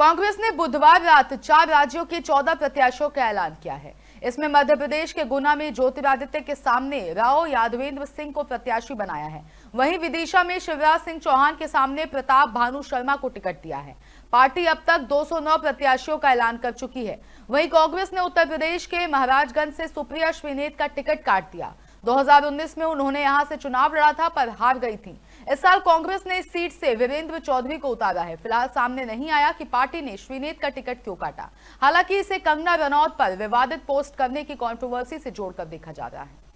कांग्रेस ने बुधवार रात चार राज्यों के चौदह प्रत्याशियों का ऐलान किया है इसमें मध्य प्रदेश के गुना में ज्योतिरादित्य के सामने राव यादवेंद्र सिंह को प्रत्याशी बनाया है वहीं विदिशा में शिवराज सिंह चौहान के सामने प्रताप भानु शर्मा को टिकट दिया है पार्टी अब तक 209 प्रत्याशियों का ऐलान कर चुकी है वहीं कांग्रेस ने उत्तर प्रदेश के महाराजगंज से सुप्रिया श्रीनेत का टिकट काट दिया 2019 में उन्होंने यहां से चुनाव लड़ा था पर हार गई थी इस साल कांग्रेस ने इस सीट से वीरेंद्र चौधरी को उतारा है फिलहाल सामने नहीं आया कि पार्टी ने श्रीनेत का टिकट क्यों काटा हालांकि इसे कंगना रनौत पर विवादित पोस्ट करने की कॉन्ट्रोवर्सी से जोड़कर देखा जा रहा है